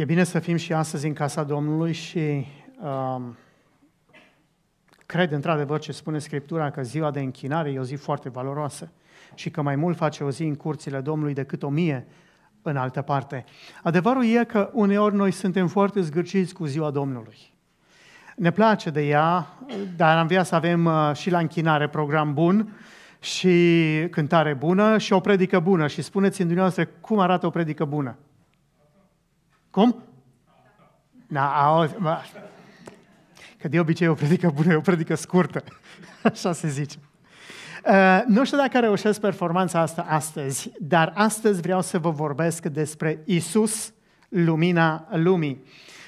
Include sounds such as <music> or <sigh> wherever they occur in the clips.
E bine să fim și astăzi în casa Domnului și um, cred într-adevăr ce spune Scriptura, că ziua de închinare e o zi foarte valoroasă și că mai mult face o zi în curțile Domnului decât o mie în altă parte. Adevărul e că uneori noi suntem foarte zgârciți cu ziua Domnului. Ne place de ea, dar am vrea să avem uh, și la închinare program bun și cântare bună și o predică bună. Și spuneți în dumneavoastră cum arată o predică bună. Cum? Na, auzi, mă. Că de obicei o predică bună o predică scurtă. <laughs> Așa se zice. Uh, nu știu dacă reușesc performanța asta astăzi, dar astăzi vreau să vă vorbesc despre Isus, lumina lumii.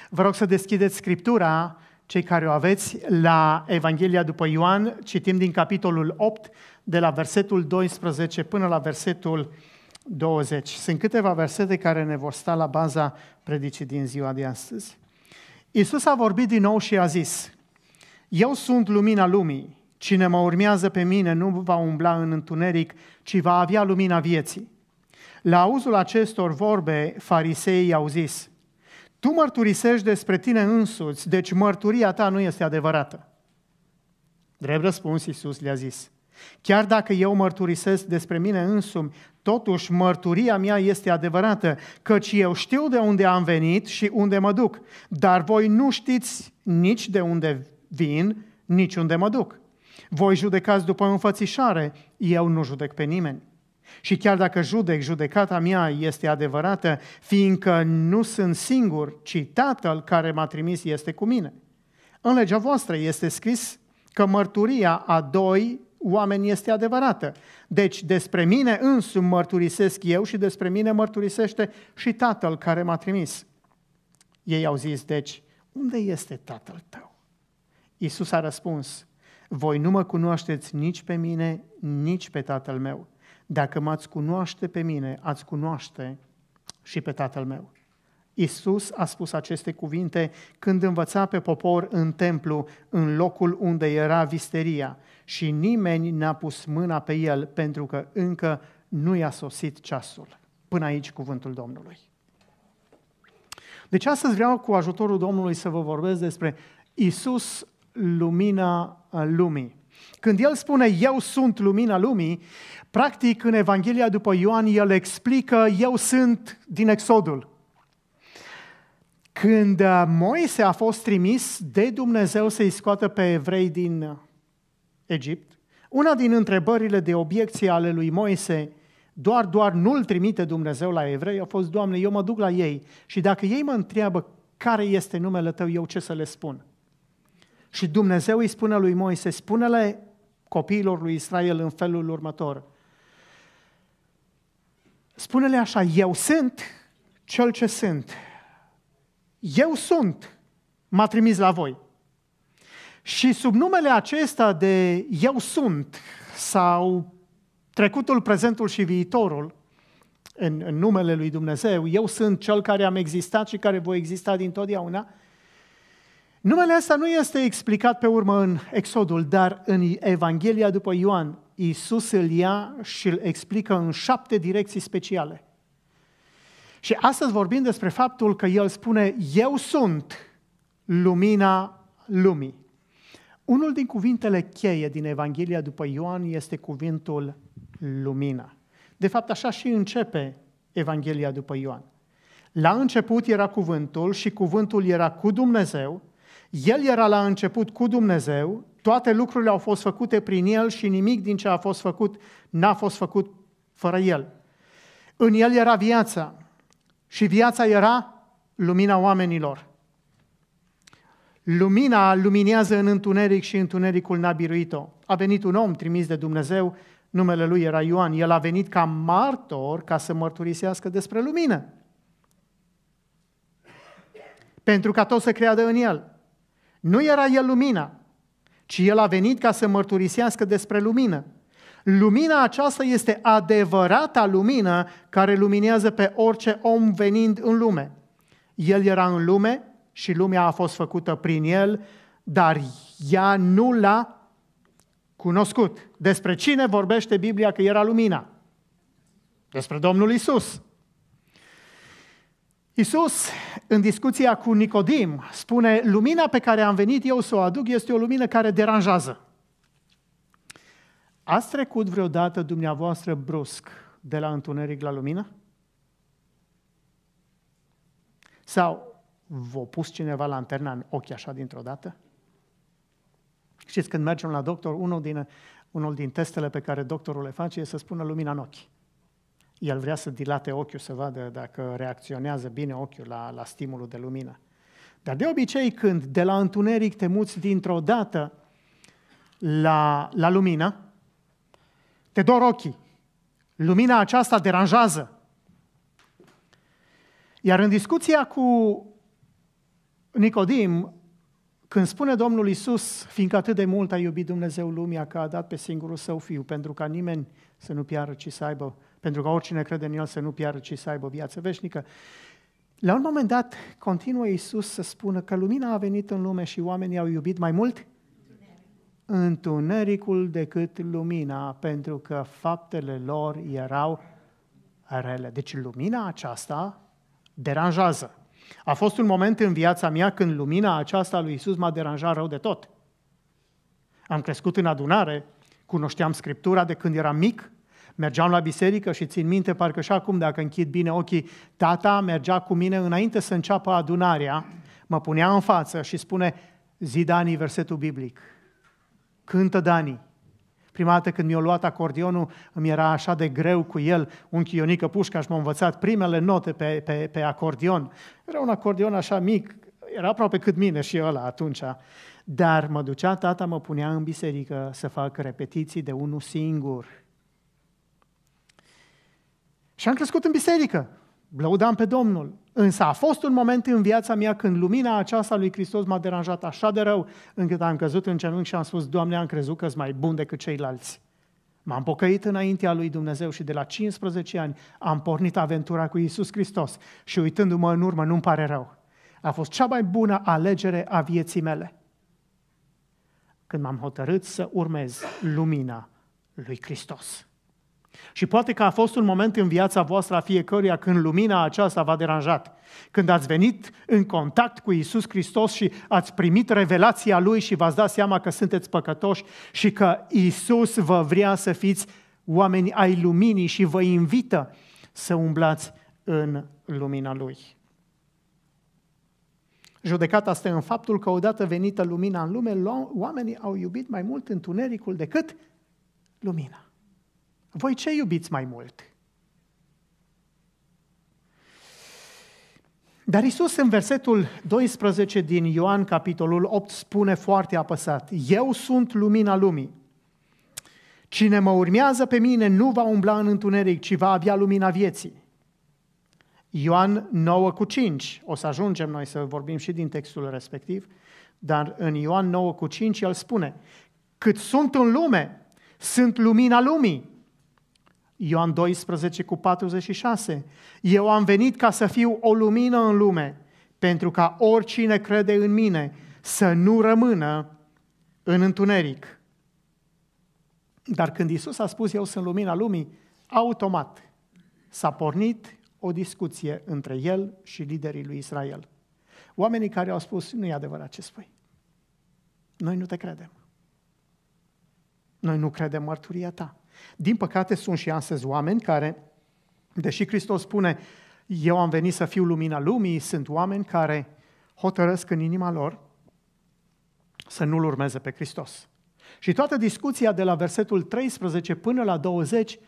Vă rog să deschideți Scriptura, cei care o aveți, la Evanghelia după Ioan. Citim din capitolul 8, de la versetul 12 până la versetul 20. Sunt câteva versete care ne vor sta la baza predicii din ziua de astăzi. Iisus a vorbit din nou și a zis, Eu sunt lumina lumii, cine mă urmează pe mine nu va umbla în întuneric, ci va avea lumina vieții. La auzul acestor vorbe, fariseii au zis, Tu mărturisești despre tine însuți, deci mărturia ta nu este adevărată. Drept răspuns, Iisus le-a zis, Chiar dacă eu mărturisesc despre mine însumi, totuși mărturia mea este adevărată, căci eu știu de unde am venit și unde mă duc, dar voi nu știți nici de unde vin, nici unde mă duc. Voi judecați după înfățișare, eu nu judec pe nimeni. Și chiar dacă judec, judecata mea este adevărată, fiindcă nu sunt singur, ci Tatăl care m-a trimis este cu mine. În legea voastră este scris că mărturia a doi oameni este adevărată. Deci despre mine însumi mărturisesc eu și despre mine mărturisește și Tatăl care m-a trimis. Ei au zis, deci, unde este Tatăl tău? Iisus a răspuns, voi nu mă cunoașteți nici pe mine, nici pe Tatăl meu. Dacă m-ați cunoaște pe mine, ați cunoaște și pe Tatăl meu. Isus a spus aceste cuvinte când învăța pe popor în templu, în locul unde era visteria, și nimeni n-a pus mâna pe el pentru că încă nu i-a sosit ceasul. Până aici cuvântul Domnului. Deci astăzi vreau cu ajutorul Domnului să vă vorbesc despre Isus, lumina lumii. Când el spune eu sunt lumina lumii, practic în Evanghelia după Ioan el explică eu sunt din Exodul. Când Moise a fost trimis de Dumnezeu să-i scoată pe evrei din Egipt, una din întrebările de obiecție ale lui Moise, doar, doar nu-l trimite Dumnezeu la evrei, a fost, Doamne, eu mă duc la ei și dacă ei mă întreabă care este numele tău, eu ce să le spun? Și Dumnezeu îi spune lui Moise, spune-le copiilor lui Israel în felul următor. Spune-le așa, eu sunt cel ce sunt. Eu sunt, m-a trimis la voi. Și sub numele acesta de Eu sunt sau trecutul, prezentul și viitorul, în, în numele lui Dumnezeu, eu sunt cel care am existat și care voi exista dintotdeauna, numele ăsta nu este explicat pe urmă în Exodul, dar în Evanghelia după Ioan, Iisus îl ia și îl explică în șapte direcții speciale. Și astăzi vorbim despre faptul că el spune, eu sunt lumina lumii. Unul din cuvintele cheie din Evanghelia după Ioan este cuvintul lumina. De fapt, așa și începe Evanghelia după Ioan. La început era cuvântul și cuvântul era cu Dumnezeu, el era la început cu Dumnezeu, toate lucrurile au fost făcute prin el și nimic din ce a fost făcut n-a fost făcut fără el. În el era viața și viața era lumina oamenilor. Lumina luminează în întuneric și întunericul n-a biruit-o. A venit un om trimis de Dumnezeu, numele lui era Ioan. El a venit ca martor ca să mărturisească despre lumină. Pentru ca toți să creadă în el. Nu era el lumina, ci el a venit ca să mărturisească despre lumină. Lumina aceasta este adevărata lumină care luminează pe orice om venind în lume. El era în lume, și lumea a fost făcută prin el, dar ea nu l-a cunoscut. Despre cine vorbește Biblia că era lumina? Despre Domnul Isus. Isus, în discuția cu Nicodim, spune, lumina pe care am venit eu să o aduc este o lumină care deranjează. Ați trecut vreodată dumneavoastră brusc de la întuneric la lumină? Sau V-a pus cineva lanterna în ochi așa dintr-o dată? Știți, când mergem la doctor, unul din, unul din testele pe care doctorul le face e să spună lumina în ochi. El vrea să dilate ochiul, să vadă dacă reacționează bine ochiul la, la stimulul de lumină. Dar de obicei, când de la întuneric te muți dintr-o dată la, la lumină, te dor ochii. Lumina aceasta deranjează. Iar în discuția cu Nicodim, când spune Domnul Isus, fiindcă atât de mult a iubit Dumnezeu lumea că a dat pe singurul său fiu, pentru ca nimeni să nu piară, ci să aibă, pentru ca oricine crede în el să nu piară, ci să aibă viață veșnică. La un moment dat, continuă Isus să spună că lumina a venit în lume și oamenii au iubit mai mult întunericul decât lumina, pentru că faptele lor erau rele. Deci lumina aceasta deranjează. A fost un moment în viața mea când lumina aceasta a lui Isus m-a deranjat rău de tot. Am crescut în adunare, cunoșteam Scriptura de când eram mic, mergeam la biserică și țin minte, parcă și acum, dacă închid bine ochii, tata mergea cu mine înainte să înceapă adunarea, mă punea în față și spune, zi Dani versetul biblic, cântă Dani, Prima dată când mi-a luat acordionul, îmi era așa de greu cu el, un chionică pușca și m-a învățat primele note pe, pe, pe acordion. Era un acordion așa mic, era aproape cât mine și ăla atunci. Dar mă ducea tata, mă punea în biserică să fac repetiții de unul singur. Și am crescut în biserică, lăudam pe Domnul. Însă a fost un moment în viața mea când lumina aceasta lui Hristos m-a deranjat așa de rău, încât am căzut în genunchi și am spus, Doamne, am crezut că mai bun decât ceilalți. M-am pocăit înaintea lui Dumnezeu și de la 15 ani am pornit aventura cu Iisus Hristos și uitându-mă în urmă nu-mi pare rău. A fost cea mai bună alegere a vieții mele. Când m-am hotărât să urmez lumina lui Hristos. Și poate că a fost un moment în viața voastră a fiecăruia când lumina aceasta v-a deranjat. Când ați venit în contact cu Isus Hristos și ați primit revelația Lui și v-ați dat seama că sunteți păcătoși și că Isus vă vrea să fiți oameni ai luminii și vă invită să umblați în lumina Lui. Judecata stă în faptul că odată venită lumina în lume, oamenii au iubit mai mult întunericul decât lumina. Voi ce iubiți mai mult? Dar Isus în versetul 12 din Ioan, capitolul 8, spune foarte apăsat, Eu sunt lumina lumii. Cine mă urmează pe mine nu va umbla în întuneric, ci va avea lumina vieții. Ioan 9 cu 5, o să ajungem noi să vorbim și din textul respectiv, dar în Ioan 9 cu 5 el spune, Cât sunt în lume, sunt lumina lumii. Ioan 12 cu 46. Eu am venit ca să fiu o lumină în lume, pentru ca oricine crede în mine să nu rămână în întuneric. Dar când Isus a spus eu sunt lumina lumii, automat s-a pornit o discuție între el și liderii lui Israel. Oamenii care au spus, nu e adevărat ce spui. Noi nu te credem. Noi nu credem mărturia ta. Din păcate sunt și astăzi oameni care, deși Hristos spune, eu am venit să fiu lumina lumii, sunt oameni care hotărăsc în inima lor să nu-L urmeze pe Hristos. Și toată discuția de la versetul 13 până la 20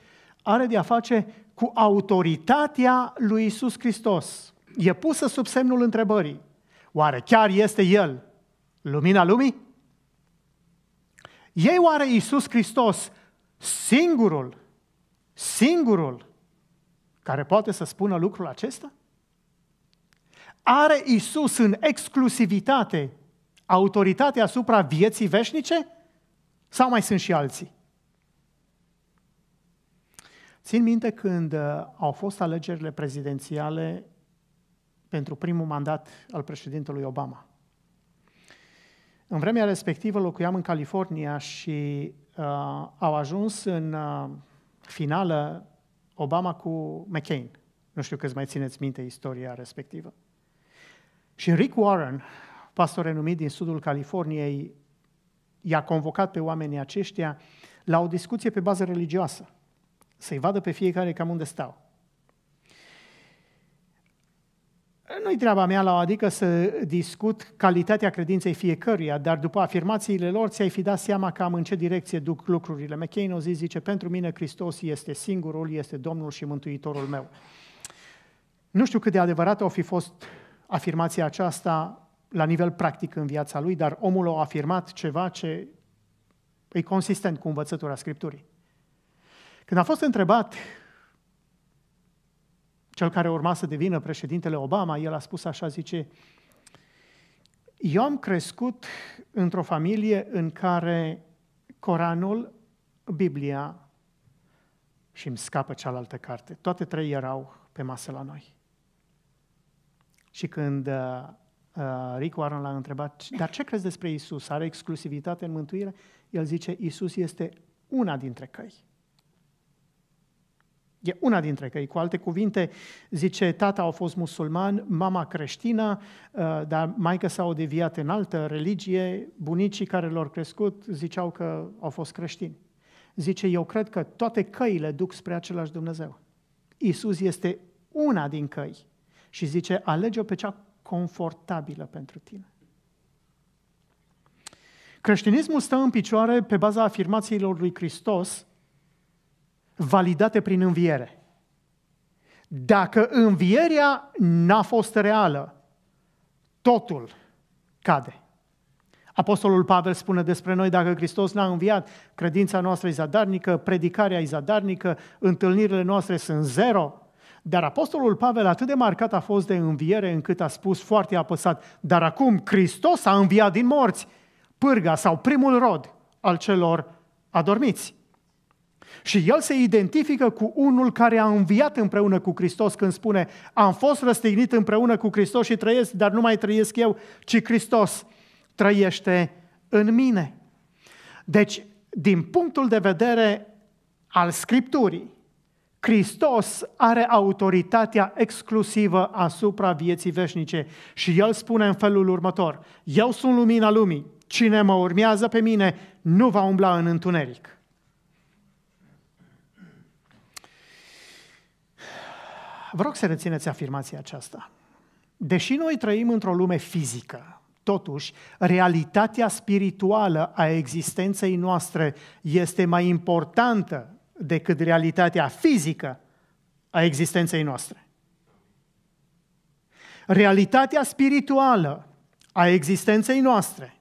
are de a face cu autoritatea lui Isus Hristos. E pusă sub semnul întrebării. Oare chiar este El lumina lumii? Ei oare Isus Hristos Singurul, singurul care poate să spună lucrul acesta? Are Isus în exclusivitate autoritatea asupra vieții veșnice? Sau mai sunt și alții? Țin minte când uh, au fost alegerile prezidențiale pentru primul mandat al președintelui Obama. În vremea respectivă locuiam în California și uh, au ajuns în uh, finală Obama cu McCain. Nu știu câți mai țineți minte istoria respectivă. Și Rick Warren, pastor renumit din sudul Californiei, i-a convocat pe oamenii aceștia la o discuție pe bază religioasă. Să-i vadă pe fiecare cam unde stau. Nu-i treaba mea la o adică să discut calitatea credinței fiecăruia, dar după afirmațiile lor ți-ai fi dat seama cam în ce direcție duc lucrurile. McCain o zi zice, pentru mine Hristos este singurul, este Domnul și Mântuitorul meu. Nu știu cât de adevărată o fi fost afirmația aceasta la nivel practic în viața lui, dar omul a afirmat ceva ce e consistent cu învățătura Scripturii. Când a fost întrebat cel care urma să devină președintele Obama, el a spus așa, zice, eu am crescut într-o familie în care Coranul, Biblia și îmi scapă cealaltă carte. Toate trei erau pe masă la noi. Și când uh, uh, Rick Warren l-a întrebat, dar ce crezi despre Isus? Are exclusivitate în mântuire? El zice, Isus este una dintre căi. E una dintre căi. Cu alte cuvinte, zice, tata a fost musulman, mama creștină, uh, dar maica s-a deviat în altă religie, bunicii care l-au crescut ziceau că au fost creștini. Zice, eu cred că toate căile duc spre același Dumnezeu. Isus este una din căi și zice, alege-o pe cea confortabilă pentru tine. Creștinismul stă în picioare pe baza afirmațiilor lui Hristos, validate prin înviere. Dacă învierea n-a fost reală, totul cade. Apostolul Pavel spune despre noi, dacă Hristos n-a înviat, credința noastră e zadarnică, predicarea e zadarnică, întâlnirile noastre sunt zero. Dar Apostolul Pavel atât de marcat a fost de înviere încât a spus foarte apăsat, dar acum Hristos a înviat din morți, pârga sau primul rod al celor adormiți. Și el se identifică cu unul care a înviat împreună cu Hristos când spune am fost răstignit împreună cu Hristos și trăiesc, dar nu mai trăiesc eu, ci Hristos trăiește în mine. Deci, din punctul de vedere al Scripturii, Hristos are autoritatea exclusivă asupra vieții veșnice și El spune în felul următor, Eu sunt lumina lumii, cine mă urmează pe mine nu va umbla în întuneric. Vă rog să rețineți afirmația aceasta. Deși noi trăim într-o lume fizică, totuși, realitatea spirituală a existenței noastre este mai importantă decât realitatea fizică a existenței noastre. Realitatea spirituală a existenței noastre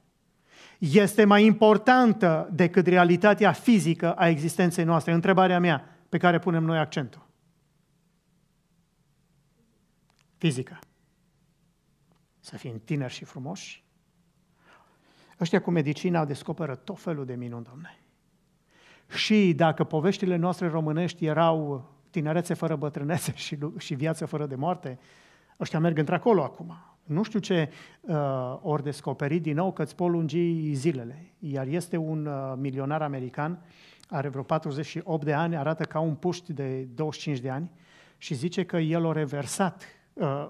este mai importantă decât realitatea fizică a existenței noastre. Întrebarea mea pe care punem noi accentul. fizică. Să fim tineri și frumoși. Ăștia cu medicina descoperă tot felul de minuni, domne. Și dacă poveștile noastre românești erau tinerețe fără bătrânețe și, și viață fără de moarte, ăștia merg într-acolo acum. Nu știu ce uh, ori descoperi din nou că îți pot lungi zilele. Iar este un uh, milionar american, are vreo 48 de ani, arată ca un puști de 25 de ani și zice că el a reversat uh,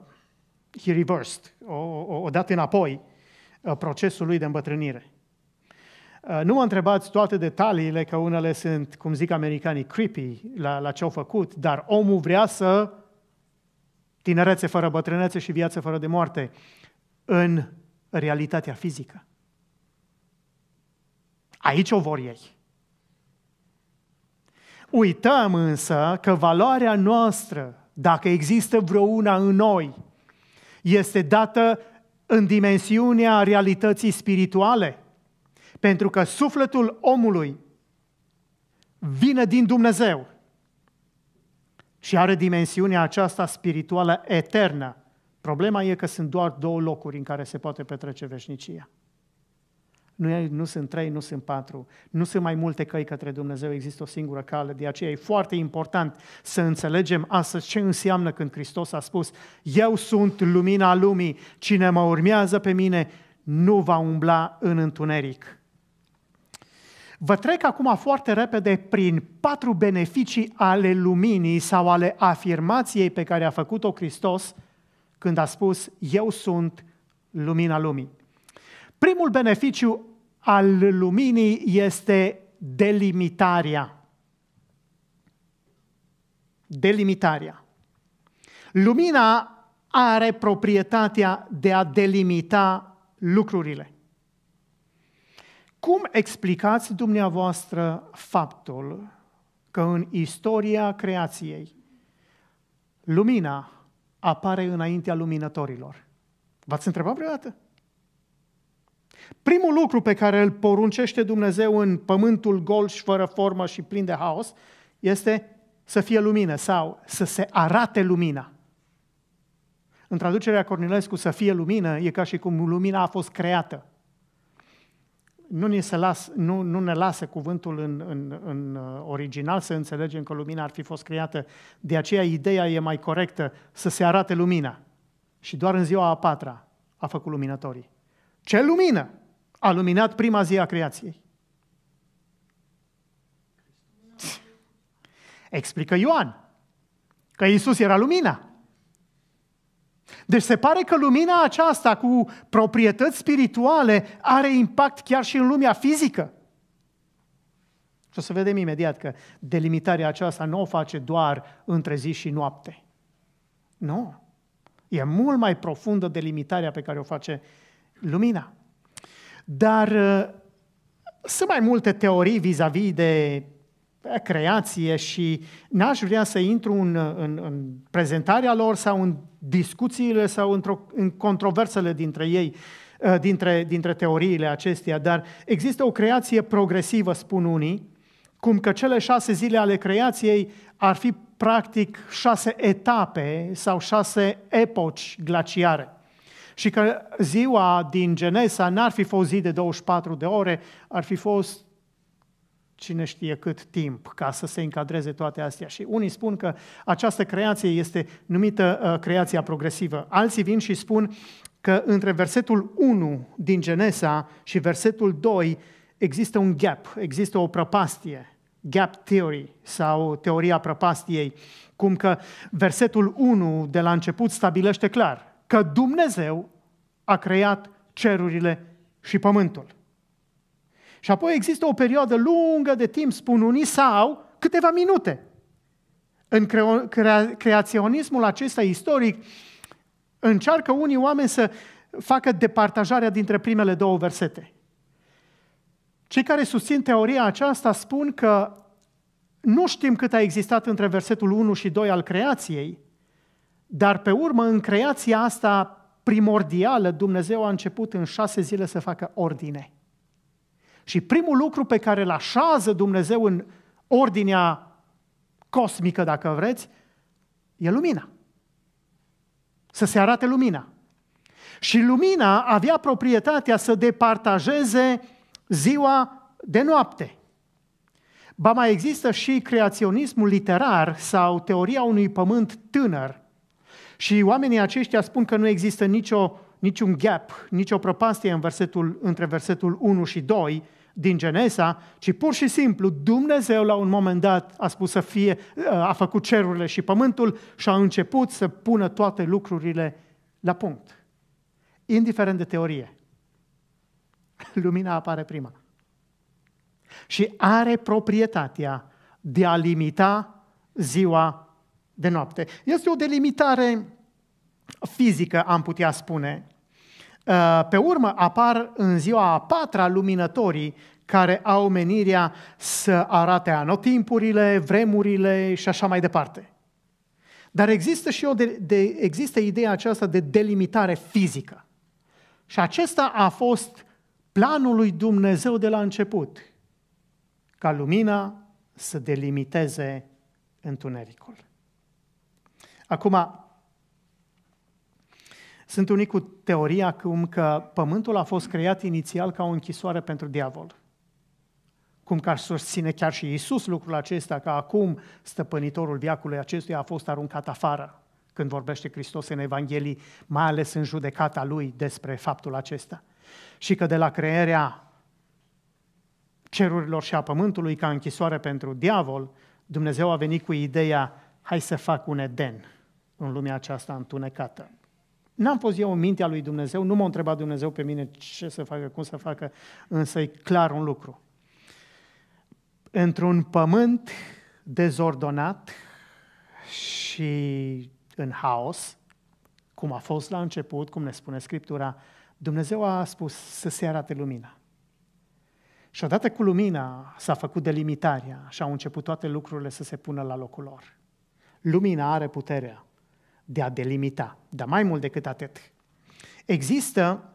he reversed, o, o, o dat înapoi uh, procesul lui de îmbătrânire. Uh, nu mă întrebați toate detaliile, că unele sunt, cum zic americanii, creepy la, la ce au făcut, dar omul vrea să tinerețe fără bătrânețe și viață fără de moarte în realitatea fizică. Aici o vor ei. Uităm însă că valoarea noastră dacă există una în noi, este dată în dimensiunea realității spirituale, pentru că sufletul omului vine din Dumnezeu și are dimensiunea aceasta spirituală eternă. Problema e că sunt doar două locuri în care se poate petrece veșnicia. Nu, e, nu sunt trei, nu sunt patru, nu sunt mai multe căi către Dumnezeu, există o singură cale. De aceea e foarte important să înțelegem astăzi ce înseamnă când Hristos a spus Eu sunt lumina lumii, cine mă urmează pe mine nu va umbla în întuneric. Vă trec acum foarte repede prin patru beneficii ale luminii sau ale afirmației pe care a făcut-o Hristos când a spus Eu sunt lumina lumii. Primul beneficiu al luminii este delimitarea. Delimitarea. Lumina are proprietatea de a delimita lucrurile. Cum explicați dumneavoastră faptul că în istoria creației lumina apare înaintea luminătorilor? V-ați întrebat vreodată? Primul lucru pe care îl poruncește Dumnezeu în pământul gol și fără formă și plin de haos este să fie lumină sau să se arate lumina. În traducerea Cornilescu, să fie lumină e ca și cum lumina a fost creată. Nu ne, se las, nu, nu ne lasă cuvântul în, în, în uh, original să înțelegem că lumina ar fi fost creată. De aceea ideea e mai corectă, să se arate lumina. Și doar în ziua a patra a făcut luminătorii. Ce lumină a luminat prima zi a creației? Explică Ioan că Isus era lumina. Deci se pare că lumina aceasta cu proprietăți spirituale are impact chiar și în lumea fizică. Și o să vedem imediat că delimitarea aceasta nu o face doar între zi și noapte. Nu. E mult mai profundă delimitarea pe care o face lumina. Dar uh, sunt mai multe teorii vis-a-vis -vis de creație și n-aș vrea să intru în, în, în prezentarea lor sau în discuțiile sau într-o, în controversele dintre ei, uh, dintre, dintre teoriile acestea, dar există o creație progresivă, spun unii, cum că cele șase zile ale creației ar fi practic șase etape sau șase epoci glaciare și că ziua din Genesa n-ar fi fost zi de 24 de ore, ar fi fost cine știe cât timp ca să se încadreze toate astea. Și unii spun că această creație este numită uh, creația progresivă. Alții vin și spun că între versetul 1 din Genesa și versetul 2 există un gap, există o prăpastie, gap theory sau teoria prăpastiei, cum că versetul 1 de la început stabilește clar că Dumnezeu a creat cerurile și pământul. Și apoi există o perioadă lungă de timp, spun unii, sau câteva minute. În crea- crea- creaționismul acesta istoric, încearcă unii oameni să facă departajarea dintre primele două versete. Cei care susțin teoria aceasta spun că nu știm cât a existat între versetul 1 și 2 al creației, dar pe urmă în creația asta primordială, Dumnezeu a început în șase zile să facă ordine. Și primul lucru pe care îl așează Dumnezeu în ordinea cosmică, dacă vreți, e lumina. Să se arate lumina. Și lumina avea proprietatea să departajeze ziua de noapte. Ba mai există și creaționismul literar sau teoria unui pământ tânăr, și oamenii aceștia spun că nu există nicio, niciun gap, nicio prăpastie în versetul, între versetul 1 și 2 din Genesa, ci pur și simplu Dumnezeu la un moment dat a spus să fie, a făcut cerurile și pământul și a început să pună toate lucrurile la punct. Indiferent de teorie, <laughs> lumina apare prima. Și are proprietatea de a limita ziua de noapte. Este o delimitare fizică, am putea spune. Uh, pe urmă apar în ziua a patra luminătorii care au menirea să arate anotimpurile, vremurile și așa mai departe. Dar există și o de, de, există ideea aceasta de delimitare fizică. Și acesta a fost planul lui Dumnezeu de la început, ca lumina să delimiteze întunericul. Acum, sunt unii cu teoria cum că pământul a fost creat inițial ca o închisoare pentru diavol. Cum că ar susține chiar și Iisus lucrul acesta, că acum stăpânitorul viacului acestuia a fost aruncat afară, când vorbește Hristos în Evanghelii, mai ales în judecata lui despre faptul acesta. Și că de la crearea cerurilor și a pământului ca închisoare pentru diavol, Dumnezeu a venit cu ideea, hai să fac un Eden, în lumea aceasta întunecată. N-am fost eu în mintea lui Dumnezeu, nu m-a întrebat Dumnezeu pe mine ce să facă, cum să facă, însă e clar un lucru. Într-un pământ dezordonat și în haos, cum a fost la început, cum ne spune Scriptura, Dumnezeu a spus să se arate lumina. Și odată cu lumina s-a făcut delimitarea și au început toate lucrurile să se pună la locul lor. Lumina are puterea de a delimita. Dar mai mult decât atât. Există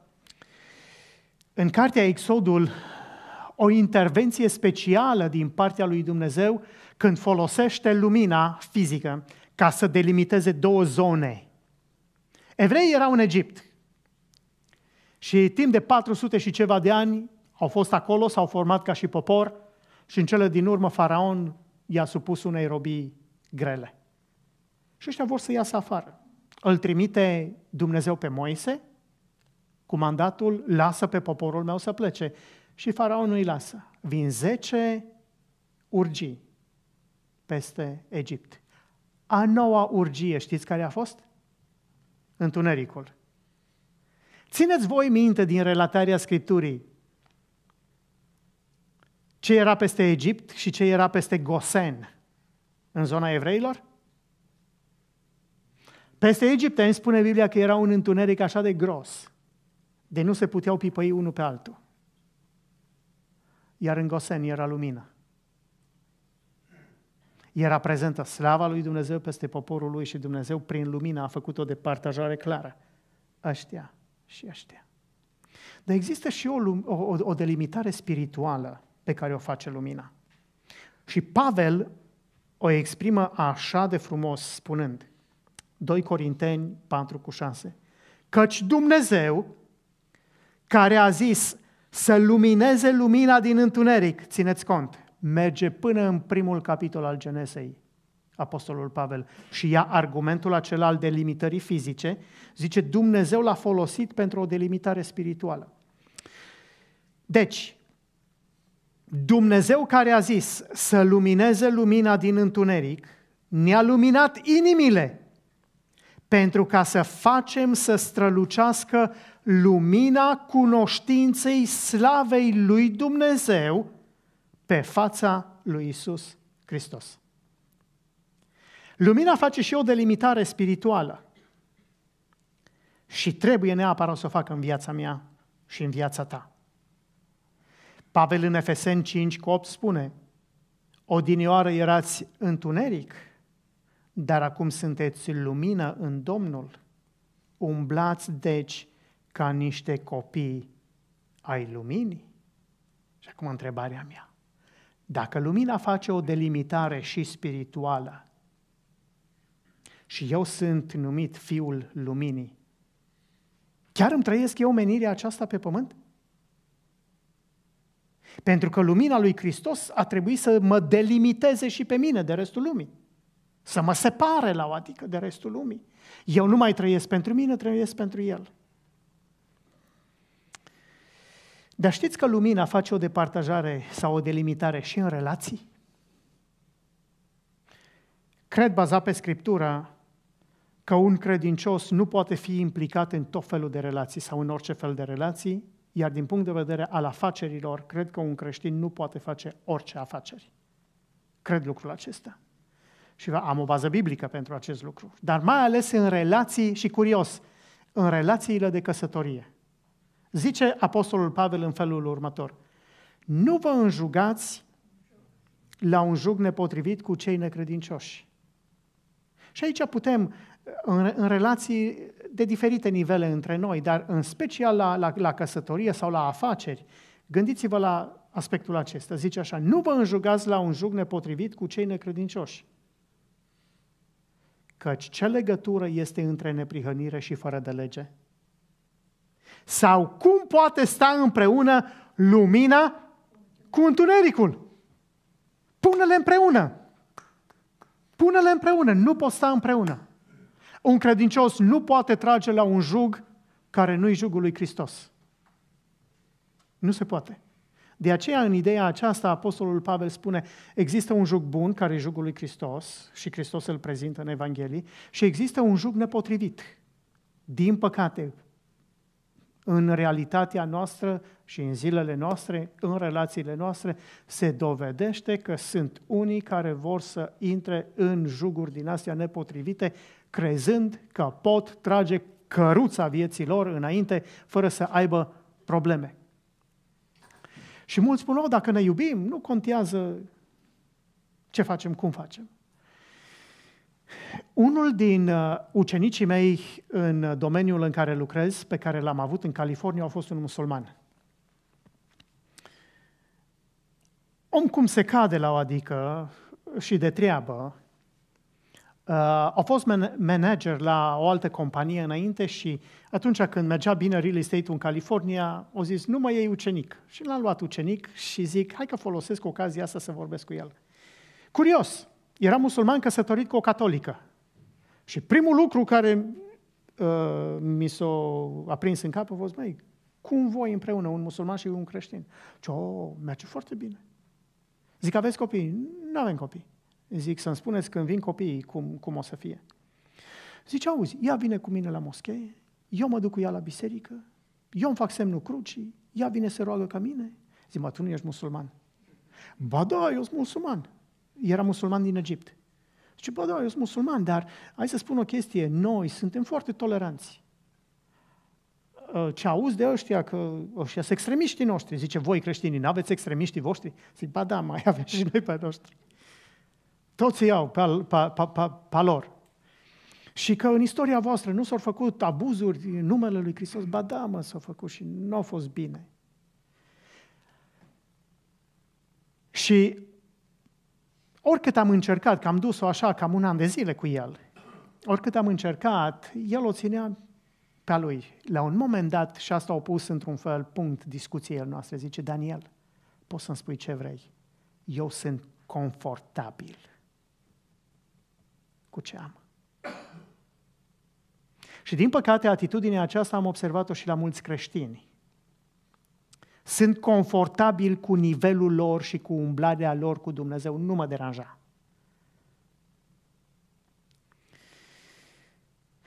în cartea Exodul o intervenție specială din partea lui Dumnezeu când folosește lumina fizică ca să delimiteze două zone. Evreii erau în Egipt și timp de 400 și ceva de ani au fost acolo, s-au format ca și popor și în cele din urmă faraon i-a supus unei robii grele. Și ăștia vor să iasă afară. Îl trimite Dumnezeu pe Moise cu mandatul, lasă pe poporul meu să plece. Și faraonul îi lasă. Vin zece urgii peste Egipt. A noua urgie, știți care a fost? Întunericul. Țineți voi minte din relatarea Scripturii ce era peste Egipt și ce era peste Gosen în zona evreilor? Peste egipteni spune Biblia că era un întuneric așa de gros, de nu se puteau pipăi unul pe altul. Iar în Gosen era lumină. Era prezentă slava lui Dumnezeu peste poporul lui și Dumnezeu prin lumină a făcut o partajare clară. Ăștia și ăștia. Dar există și o, o, o delimitare spirituală pe care o face lumina. Și Pavel o exprimă așa de frumos spunând – 2 Corinteni 4 cu 6. Căci Dumnezeu, care a zis să lumineze lumina din întuneric, țineți cont, merge până în primul capitol al Genesei, Apostolul Pavel, și ia argumentul acela al delimitării fizice, zice Dumnezeu l-a folosit pentru o delimitare spirituală. Deci, Dumnezeu care a zis să lumineze lumina din întuneric, ne-a luminat inimile pentru ca să facem să strălucească lumina cunoștinței slavei lui Dumnezeu pe fața lui Isus Hristos. Lumina face și o delimitare spirituală. Și trebuie neapărat să o fac în viața mea și în viața ta. Pavel în Efesen 5 cu 8 spune, odinioară erați întuneric, dar acum sunteți lumină în Domnul. Umblați, deci, ca niște copii ai luminii? Și acum întrebarea mea. Dacă lumina face o delimitare și spirituală, și eu sunt numit Fiul Luminii, chiar îmi trăiesc eu menirea aceasta pe pământ? Pentru că lumina lui Hristos a trebuit să mă delimiteze și pe mine de restul lumii. Să mă separe la o adică de restul lumii. Eu nu mai trăiesc pentru mine, trăiesc pentru El. Dar știți că lumina face o departajare sau o delimitare și în relații? Cred bazat pe Scriptura că un credincios nu poate fi implicat în tot felul de relații sau în orice fel de relații, iar din punct de vedere al afacerilor, cred că un creștin nu poate face orice afaceri. Cred lucrul acesta. Și am o bază biblică pentru acest lucru. Dar mai ales în relații, și curios, în relațiile de căsătorie. Zice Apostolul Pavel în felul următor. Nu vă înjugați la un jug nepotrivit cu cei necredincioși. Și aici putem, în, în relații de diferite nivele între noi, dar în special la, la, la căsătorie sau la afaceri, gândiți-vă la aspectul acesta. Zice așa, nu vă înjugați la un jug nepotrivit cu cei necredincioși. Căci ce legătură este între neprihănire și fără de lege? Sau cum poate sta împreună lumina cu întunericul? Pune-le împreună! Pune-le împreună, nu pot sta împreună. Un credincios nu poate trage la un jug care nu-i jugul lui Hristos. Nu se poate. De aceea, în ideea aceasta, Apostolul Pavel spune, există un jug bun, care e jugul lui Hristos, și Hristos îl prezintă în Evanghelie, și există un jug nepotrivit. Din păcate, în realitatea noastră și în zilele noastre, în relațiile noastre, se dovedește că sunt unii care vor să intre în juguri din astea nepotrivite, crezând că pot trage căruța vieții lor înainte, fără să aibă probleme. Și mulți spun, o, oh, dacă ne iubim, nu contează ce facem, cum facem. Unul din uh, ucenicii mei în domeniul în care lucrez, pe care l-am avut în California, a fost un musulman. Om cum se cade la o adică și de treabă, Uh, a fost manager la o altă companie înainte și atunci când mergea bine real estate-ul în California, au zis, nu mai iei ucenic. Și l-am luat ucenic și zic, hai că folosesc ocazia asta să vorbesc cu el. Curios, era musulman căsătorit cu o catolică. Și primul lucru care uh, mi s-a aprins în cap a fost, măi, cum voi împreună, un musulman și un creștin? Ce, oh, merge foarte bine. Zic, aveți copii? Nu avem copii. Zic, să-mi spuneți când vin copiii, cum, cum o să fie. Zice, auzi, ea vine cu mine la moschee, eu mă duc cu ea la biserică, eu îmi fac semnul crucii, ea vine să roagă ca mine. Zic, mă, tu nu ești musulman. Ba da, eu sunt musulman. Era musulman din Egipt. Zice, bă, da, eu sunt musulman, dar hai să spun o chestie, noi suntem foarte toleranți. Ă, ce auzi de ăștia, că ăștia sunt extremiștii noștri, zice, voi creștinii, nu aveți extremiștii voștri? Zic, ba da, mai avem și noi pe noștri. Toți iau pe, al, pe, pe, pe, pe lor. Și că în istoria voastră nu s-au făcut abuzuri în numele lui Hristos, ba da, mă, s-au făcut și nu au fost bine. Și oricât am încercat, că am dus-o așa cam un an de zile cu el, oricât am încercat, el o ținea pe a lui. La un moment dat, și asta a pus într-un fel punct discuției noastre, zice, Daniel, poți să-mi spui ce vrei. Eu sunt confortabil cu ce am. Și din păcate, atitudinea aceasta am observat-o și la mulți creștini. Sunt confortabil cu nivelul lor și cu umblarea lor cu Dumnezeu. Nu mă deranja.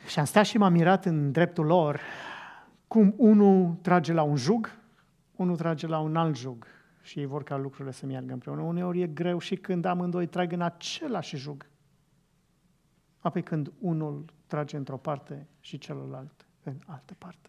Și am stat și m-am mirat în dreptul lor cum unul trage la un jug, unul trage la un alt jug și ei vor ca lucrurile să meargă împreună. Uneori e greu și când amândoi trag în același jug. Apoi când unul trage într-o parte și celălalt în altă parte.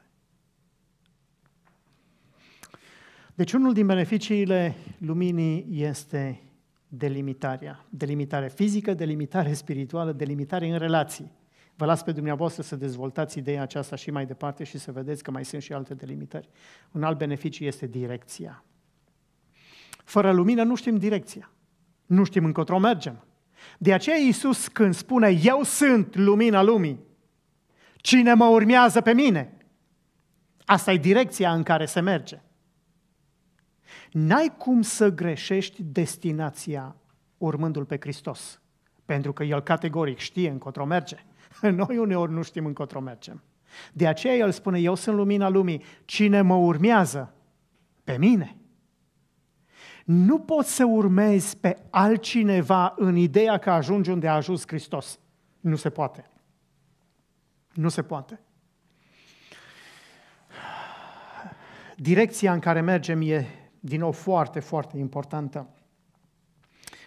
Deci unul din beneficiile luminii este delimitarea. Delimitare fizică, delimitare spirituală, delimitare în relații. Vă las pe dumneavoastră să dezvoltați ideea aceasta și mai departe și să vedeți că mai sunt și alte delimitări. Un alt beneficiu este direcția. Fără lumină nu știm direcția. Nu știm încotro mergem. De aceea Iisus când spune, eu sunt lumina lumii, cine mă urmează pe mine, asta e direcția în care se merge. N-ai cum să greșești destinația urmândul pe Hristos, pentru că El categoric știe încotro merge. <laughs> Noi uneori nu știm încotro mergem. De aceea El spune, eu sunt lumina lumii, cine mă urmează pe mine – nu poți să urmezi pe altcineva în ideea că ajungi unde a ajuns Hristos. Nu se poate. Nu se poate. Direcția în care mergem e, din nou, foarte, foarte importantă.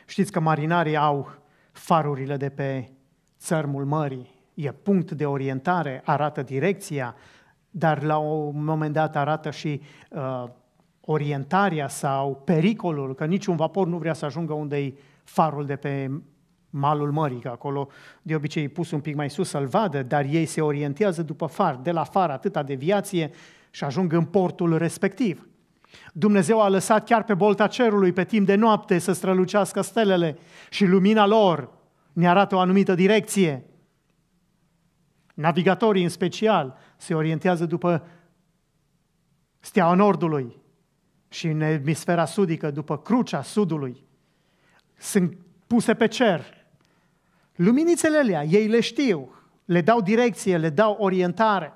Știți că marinarii au farurile de pe țărmul mării. E punct de orientare, arată direcția, dar la un moment dat arată și uh, orientarea sau pericolul, că niciun vapor nu vrea să ajungă unde e farul de pe malul mării, că acolo de obicei pus un pic mai sus să-l vadă, dar ei se orientează după far, de la far, atâta deviație și ajung în portul respectiv. Dumnezeu a lăsat chiar pe bolta cerului pe timp de noapte să strălucească stelele și lumina lor ne arată o anumită direcție. Navigatorii în special se orientează după steaua nordului, și în emisfera sudică, după crucea sudului, sunt puse pe cer. Luminițele alea, ei le știu, le dau direcție, le dau orientare.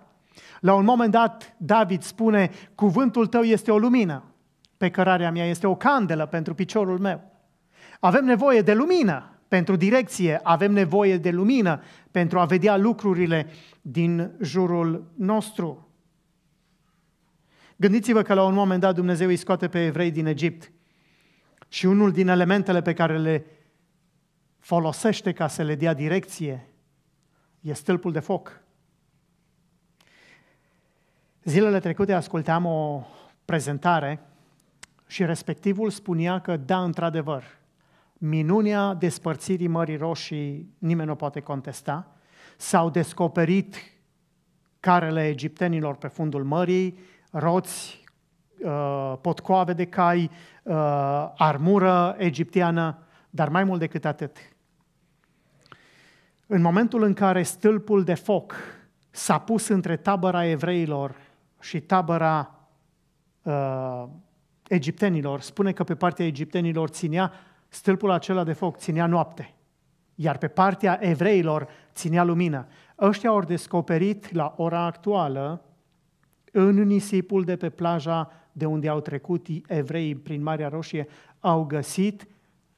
La un moment dat, David spune, cuvântul tău este o lumină, pe cărarea mea este o candelă pentru piciorul meu. Avem nevoie de lumină pentru direcție, avem nevoie de lumină pentru a vedea lucrurile din jurul nostru. Gândiți-vă că la un moment dat Dumnezeu îi scoate pe evrei din Egipt și unul din elementele pe care le folosește ca să le dea direcție e stâlpul de foc. Zilele trecute ascultam o prezentare și respectivul spunea că, da, într-adevăr, minunea despărțirii Mării Roșii nimeni nu poate contesta. S-au descoperit carele egiptenilor pe fundul mării, roți, uh, potcoave de cai, uh, armură egipteană, dar mai mult decât atât. În momentul în care stâlpul de foc s-a pus între tabăra evreilor și tabăra uh, egiptenilor, spune că pe partea egiptenilor ținea stâlpul acela de foc, ținea noapte, iar pe partea evreilor ținea lumină. Ăștia au descoperit la ora actuală în nisipul de pe plaja de unde au trecut evreii prin Marea Roșie, au găsit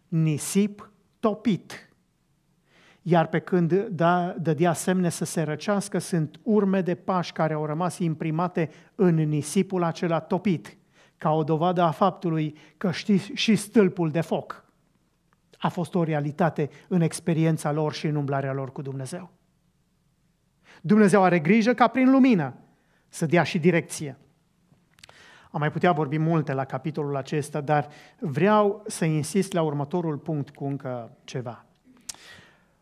nisip topit. Iar pe când da, dădea semne să se răcească, sunt urme de pași care au rămas imprimate în nisipul acela topit, ca o dovadă a faptului că știți și stâlpul de foc a fost o realitate în experiența lor și în umblarea lor cu Dumnezeu. Dumnezeu are grijă ca prin lumină să dea și direcție. Am mai putea vorbi multe la capitolul acesta, dar vreau să insist la următorul punct cu încă ceva.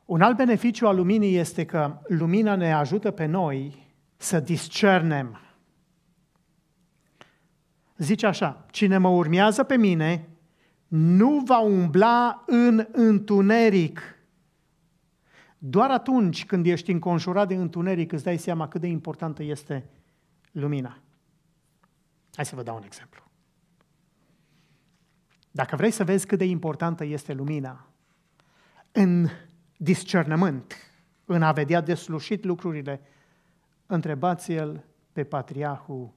Un alt beneficiu al luminii este că lumina ne ajută pe noi să discernem. Zice așa, cine mă urmează pe mine nu va umbla în întuneric. Doar atunci când ești înconjurat de întuneric îți dai seama cât de importantă este lumina. Hai să vă dau un exemplu. Dacă vrei să vezi cât de importantă este lumina în discernământ, în a vedea deslușit lucrurile, întrebați-l pe patriarhul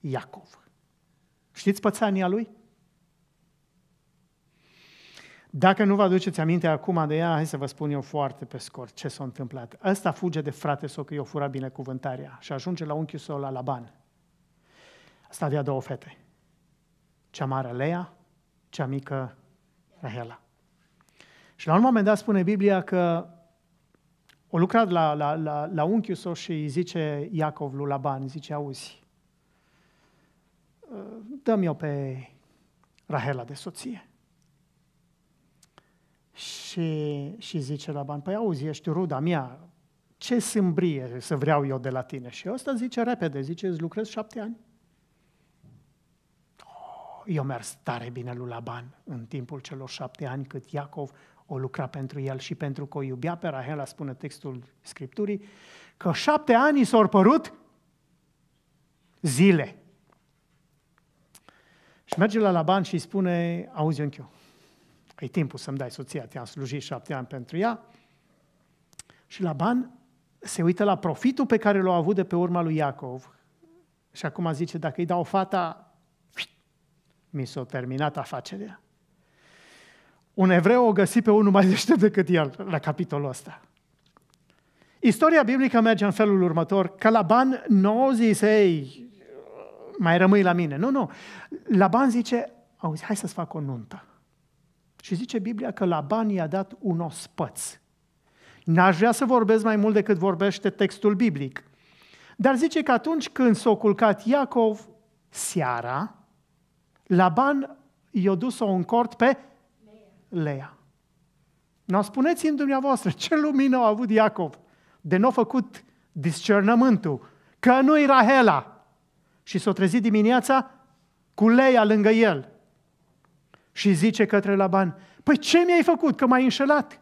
Iacov. Știți pățania lui? Dacă nu vă aduceți aminte acum de ea, hai să vă spun eu foarte pe scurt ce s-a întâmplat. Ăsta fuge de frate său că i-o fura binecuvântarea și ajunge la unchiul său la Laban. Asta avea două fete. Cea mare Lea, cea mică Rahela. Și la un moment dat spune Biblia că o lucrat la, la, la, la unchiul său și îi zice Iacov lui Laban, zice, auzi, dă-mi eu pe Rahela de soție și, și zice ban, păi auzi, ești ruda mea, ce sâmbrie să vreau eu de la tine? Și ăsta zice repede, zice, îți lucrez șapte ani. Eu eu ar tare bine lui Laban în timpul celor șapte ani cât Iacov o lucra pentru el și pentru că o iubea pe Rahela, spune textul Scripturii, că șapte ani s-au părut zile. Și merge la Laban și îi spune, auzi, unchiu, e timpul să-mi dai soția, te-am slujit șapte ani pentru ea. Și la ban se uită la profitul pe care l-a avut de pe urma lui Iacov și acum zice, dacă îi dau fata, mi s-a terminat afacerea. Un evreu o găsi pe unul mai deștept decât el la capitolul ăsta. Istoria biblică merge în felul următor, că la ban nu zice, ei, mai rămâi la mine. Nu, nu. La ban zice, auzi, hai să-ți fac o nuntă. Și zice Biblia că Laban i-a dat un ospăț. N-aș vrea să vorbesc mai mult decât vorbește textul biblic. Dar zice că atunci când s-a culcat Iacov seara, Laban i-a dus-o în cort pe Lea. Nu spuneți în dumneavoastră ce lumină a avut Iacov de nu a făcut discernământul, că nu era Hela. Și s-a trezit dimineața cu Leia lângă el și zice către Laban, păi ce mi-ai făcut, că m-ai înșelat?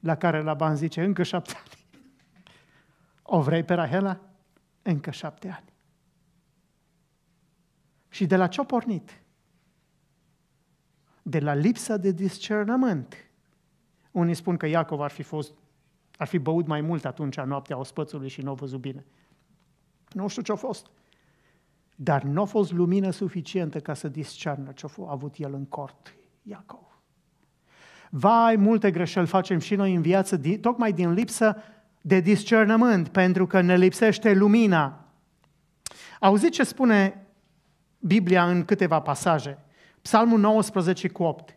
La care Laban zice, încă șapte <laughs> ani. O vrei pe Rahela? Încă șapte ani. Și de la ce-a pornit? De la lipsa de discernământ. Unii spun că Iacov ar fi fost, ar fi băut mai mult atunci noaptea ospățului și nu a văzut bine. Nu știu ce-a fost. Dar nu a fost lumină suficientă ca să discernă ce a avut el în cort, Iacov. Vai, multe greșeli facem și noi în viață, tocmai din lipsă de discernământ, pentru că ne lipsește lumina. Auziți ce spune Biblia în câteva pasaje. Psalmul 19 cu 8.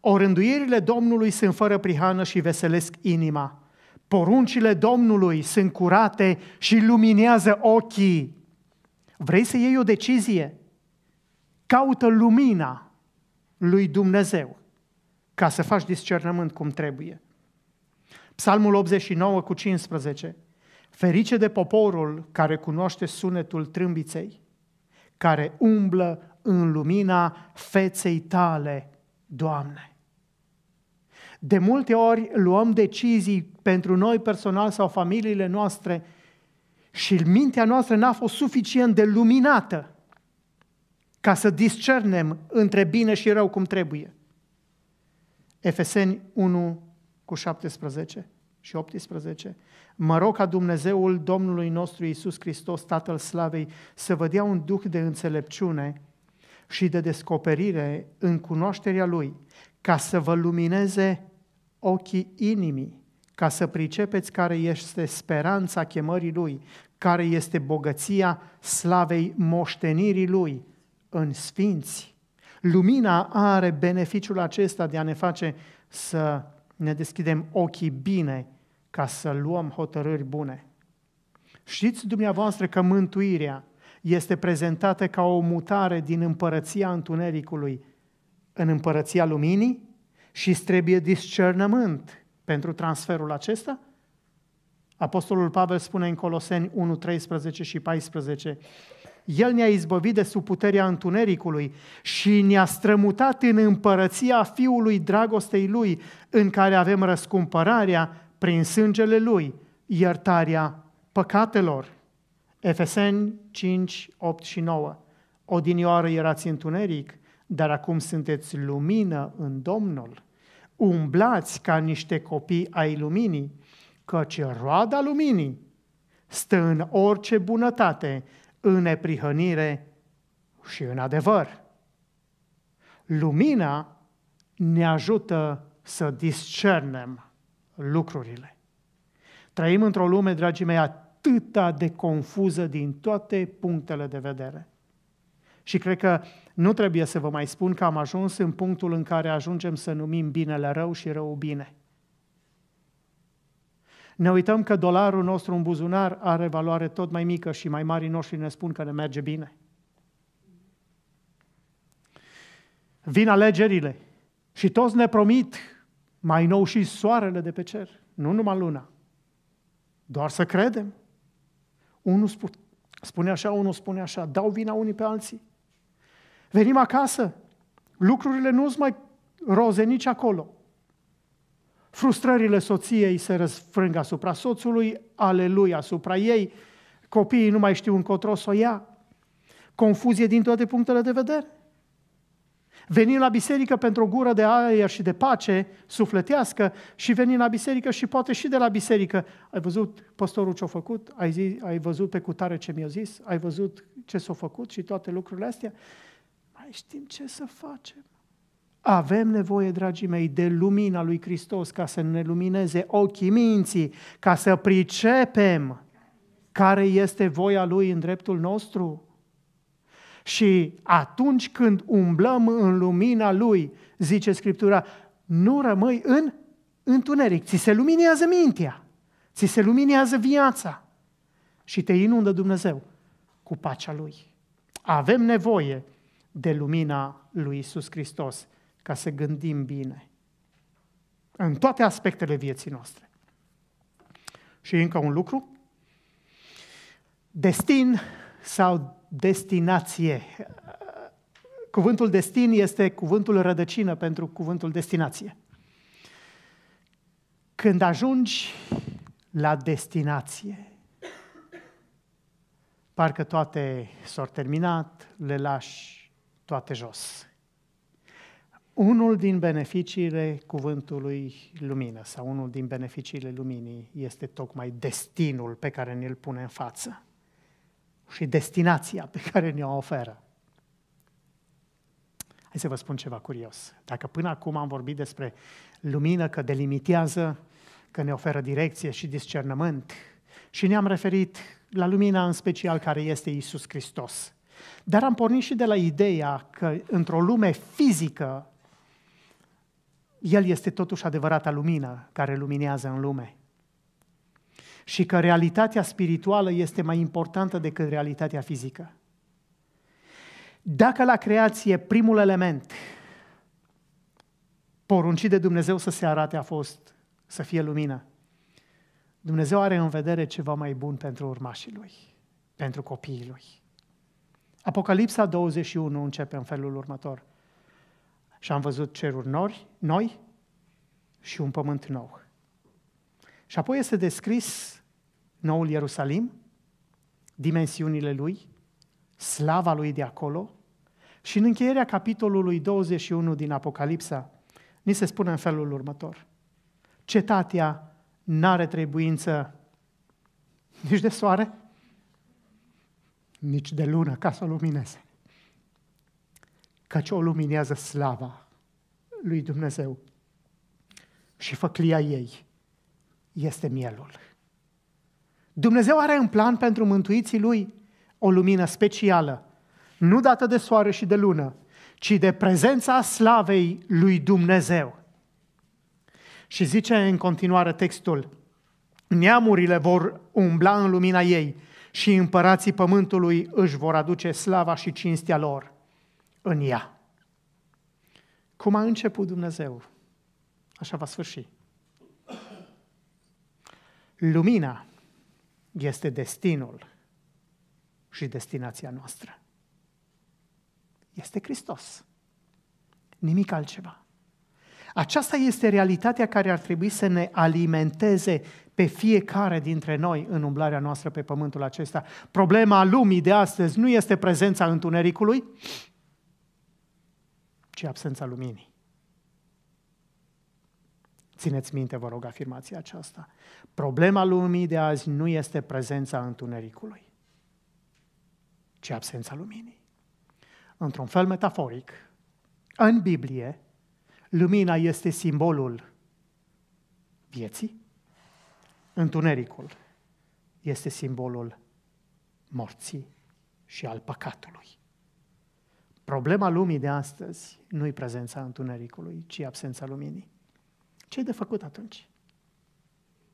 Orânduirile Domnului sunt fără prihană și veselesc inima. Poruncile Domnului sunt curate și luminează ochii. Vrei să iei o decizie? Caută lumina lui Dumnezeu ca să faci discernământ cum trebuie. Psalmul 89 cu 15. Ferice de poporul care cunoaște sunetul trâmbiței, care umblă în lumina feței tale, Doamne. De multe ori luăm decizii pentru noi personal sau familiile noastre și mintea noastră n-a fost suficient de luminată ca să discernem între bine și rău cum trebuie. Efeseni 1 cu 17 și 18. Mă rog ca Dumnezeul Domnului nostru Isus Hristos, Tatăl Slavei, să vă dea un duh de înțelepciune și de descoperire în cunoașterea Lui, ca să vă lumineze ochii inimii ca să pricepeți care este speranța chemării Lui, care este bogăția slavei moștenirii Lui în sfinți. Lumina are beneficiul acesta de a ne face să ne deschidem ochii bine ca să luăm hotărâri bune. Știți dumneavoastră că mântuirea este prezentată ca o mutare din împărăția întunericului în împărăția luminii și trebuie discernământ pentru transferul acesta? Apostolul Pavel spune în Coloseni 1, 13 și 14, El ne-a izbăvit de sub puterea întunericului și ne-a strămutat în împărăția Fiului dragostei Lui, în care avem răscumpărarea prin sângele Lui, iertarea păcatelor. Efeseni 5, 8 și 9 Odinioară erați întuneric, dar acum sunteți lumină în Domnul umblați ca niște copii ai luminii, căci roada luminii stă în orice bunătate, în neprihănire și în adevăr. Lumina ne ajută să discernem lucrurile. Trăim într-o lume, dragii mei, atâta de confuză din toate punctele de vedere. Și cred că nu trebuie să vă mai spun că am ajuns în punctul în care ajungem să numim binele rău și rău bine. Ne uităm că dolarul nostru în buzunar are valoare tot mai mică și mai mari noștri ne spun că ne merge bine. Vin alegerile și toți ne promit mai nou și soarele de pe cer, nu numai luna. Doar să credem. Unul spune așa, unul spune așa, dau vina unii pe alții. Venim acasă, lucrurile nu sunt mai roze nici acolo. Frustrările soției se răsfrâng asupra soțului, ale lui asupra ei, copiii nu mai știu încotro să o ia, confuzie din toate punctele de vedere. Venim la biserică pentru o gură de aer și de pace sufletească și venim la biserică și poate și de la biserică. Ai văzut pastorul ce-a făcut? Ai, zis, ai văzut pe cutare ce mi-a zis? Ai văzut ce s-a făcut și toate lucrurile astea? mai știm ce să facem. Avem nevoie, dragii mei, de lumina lui Hristos ca să ne lumineze ochii minții, ca să pricepem care este voia Lui în dreptul nostru. Și atunci când umblăm în lumina Lui, zice Scriptura, nu rămâi în întuneric. Ți se luminează mintea, ți se luminează viața și te inundă Dumnezeu cu pacea Lui. Avem nevoie de lumina lui Isus Hristos, ca să gândim bine în toate aspectele vieții noastre. Și încă un lucru, destin sau destinație. Cuvântul destin este cuvântul rădăcină pentru cuvântul destinație. Când ajungi la destinație, parcă toate s-au terminat, le lași toate jos. Unul din beneficiile cuvântului lumină sau unul din beneficiile luminii este tocmai destinul pe care ne-l pune în față și destinația pe care ne-o oferă. Hai să vă spun ceva curios. Dacă până acum am vorbit despre lumină că delimitează, că ne oferă direcție și discernământ și ne-am referit la lumina în special care este Isus Hristos – dar am pornit și de la ideea că într-o lume fizică, El este totuși adevărata lumină care luminează în lume. Și că realitatea spirituală este mai importantă decât realitatea fizică. Dacă la creație primul element poruncit de Dumnezeu să se arate a fost să fie lumină, Dumnezeu are în vedere ceva mai bun pentru urmașii lui, pentru copiii lui. Apocalipsa 21 începe în felul următor. Și am văzut ceruri nori, noi și un pământ nou. Și apoi este descris noul Ierusalim, dimensiunile lui, slava lui de acolo și în încheierea capitolului 21 din Apocalipsa ni se spune în felul următor. Cetatea n-are trebuință nici de soare, nici de lună ca să o lumineze. Căci o luminează slava lui Dumnezeu și făclia ei este mielul. Dumnezeu are în plan pentru mântuiții lui o lumină specială, nu dată de soare și de lună, ci de prezența slavei lui Dumnezeu. Și zice în continuare textul, neamurile vor umbla în lumina ei și împărații pământului își vor aduce slava și cinstea lor în ea. Cum a început Dumnezeu, așa va sfârși. Lumina este destinul și destinația noastră. Este Hristos. Nimic altceva. Aceasta este realitatea care ar trebui să ne alimenteze pe fiecare dintre noi în umblarea noastră pe pământul acesta. Problema lumii de astăzi nu este prezența întunericului, ci absența luminii. Țineți minte, vă rog, afirmația aceasta. Problema lumii de azi nu este prezența întunericului, ci absența luminii. Într-un fel metaforic, în Biblie, Lumina este simbolul vieții, întunericul este simbolul morții și al păcatului. Problema lumii de astăzi nu e prezența întunericului, ci absența luminii. Ce e de făcut atunci?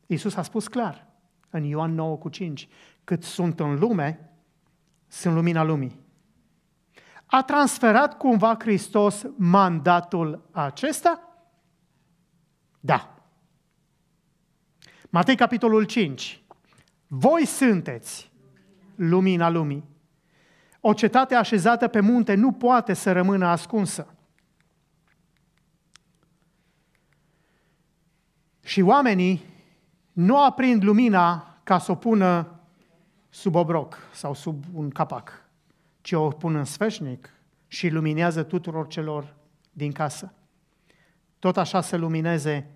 Iisus a spus clar în Ioan 9 cu 5, cât sunt în lume, sunt lumina lumii. A transferat cumva Hristos mandatul acesta? Da. Matei capitolul 5. Voi sunteți lumina lumii. O cetate așezată pe munte nu poate să rămână ascunsă. Și oamenii nu aprind lumina ca să o pună sub obroc sau sub un capac ci o pun în sfeșnic și luminează tuturor celor din casă. Tot așa să lumineze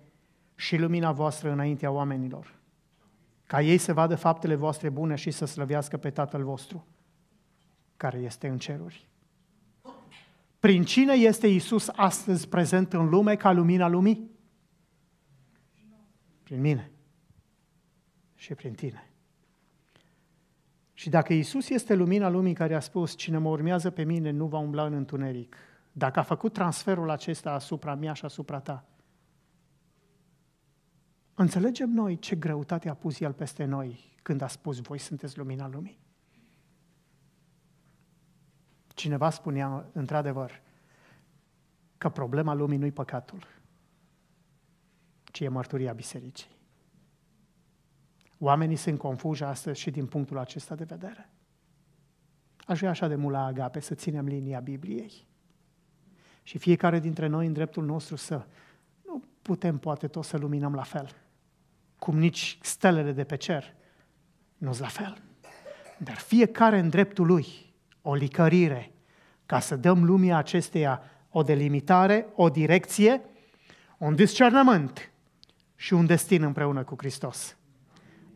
și lumina voastră înaintea oamenilor, ca ei să vadă faptele voastre bune și să slăvească pe Tatăl vostru, care este în ceruri. Prin cine este Isus astăzi prezent în lume ca lumina lumii? Prin mine și prin tine. Și dacă Isus este lumina lumii care a spus, cine mă urmează pe mine nu va umbla în întuneric, dacă a făcut transferul acesta asupra mea și asupra ta, înțelegem noi ce greutate a pus El peste noi când a spus, voi sunteți lumina lumii? Cineva spunea, într-adevăr, că problema lumii nu-i păcatul, ci e mărturia bisericii. Oamenii sunt confuși astăzi și din punctul acesta de vedere. Aș vrea așa de mult la agape să ținem linia Bibliei. Și fiecare dintre noi în dreptul nostru să nu putem poate tot să luminăm la fel. Cum nici stelele de pe cer nu la fel. Dar fiecare în dreptul lui o licărire ca să dăm lumii acesteia o delimitare, o direcție, un discernământ și un destin împreună cu Hristos.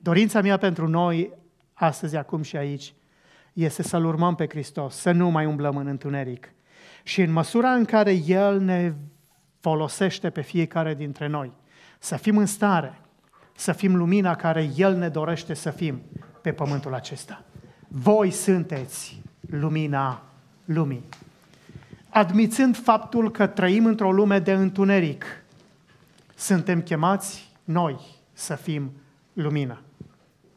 Dorința mea pentru noi, astăzi, acum și aici, este să-L urmăm pe Hristos, să nu mai umblăm în întuneric. Și în măsura în care El ne folosește pe fiecare dintre noi, să fim în stare, să fim lumina care El ne dorește să fim pe pământul acesta. Voi sunteți lumina lumii. Admițând faptul că trăim într-o lume de întuneric, suntem chemați noi să fim lumina.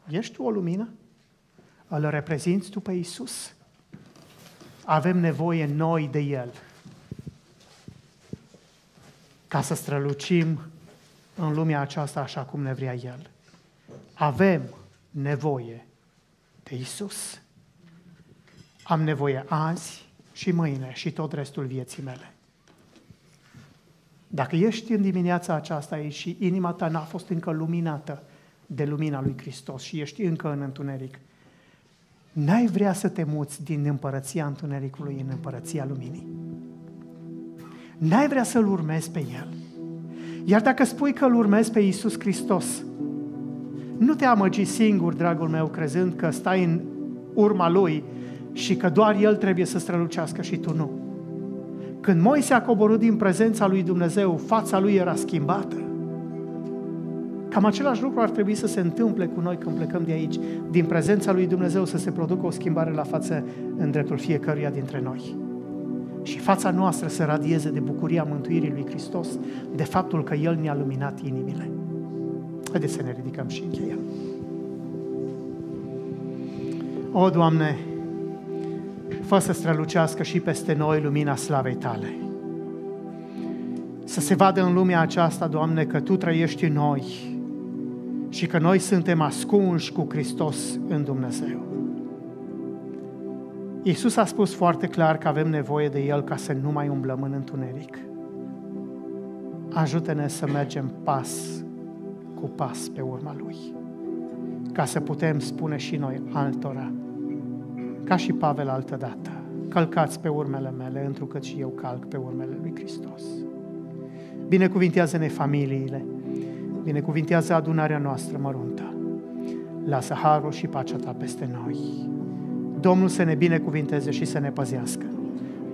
Ești tu o lumină? Îl reprezinți tu pe Isus? Avem nevoie noi de El ca să strălucim în lumea aceasta așa cum ne vrea El. Avem nevoie de Isus. Am nevoie azi și mâine și tot restul vieții mele. Dacă ești în dimineața aceasta aici și inima ta n-a fost încă luminată, de lumina lui Hristos și ești încă în întuneric, n-ai vrea să te muți din împărăția întunericului în împărăția luminii. N-ai vrea să-L urmezi pe El. Iar dacă spui că l urmezi pe Iisus Hristos, nu te amăgi singur, dragul meu, crezând că stai în urma Lui și că doar El trebuie să strălucească și tu nu. Când Moise a coborât din prezența lui Dumnezeu, fața lui era schimbată. Cam același lucru ar trebui să se întâmple cu noi când plecăm de aici. Din prezența lui Dumnezeu să se producă o schimbare la față în dreptul fiecăruia dintre noi. Și fața noastră să radieze de bucuria mântuirii lui Hristos, de faptul că El ne-a luminat inimile. Haideți să ne ridicăm și încheiem. O, Doamne, fă să strălucească și peste noi lumina slavei Tale. Să se vadă în lumea aceasta, Doamne, că Tu trăiești în noi, și că noi suntem ascunși cu Hristos în Dumnezeu. Iisus a spus foarte clar că avem nevoie de El ca să nu mai umblăm în întuneric. Ajută-ne să mergem pas cu pas pe urma Lui, ca să putem spune și noi altora, ca și Pavel altădată, călcați pe urmele mele, întrucât și eu calc pe urmele Lui Hristos. Binecuvintează-ne familiile, Binecuvintează adunarea noastră măruntă. Lasă harul și pacea ta peste noi. Domnul să ne binecuvinteze și să ne păzească.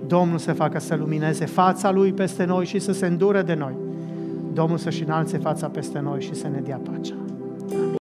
Domnul să facă să lumineze fața Lui peste noi și să se îndure de noi. Domnul să-și înalțe fața peste noi și să ne dea pacea.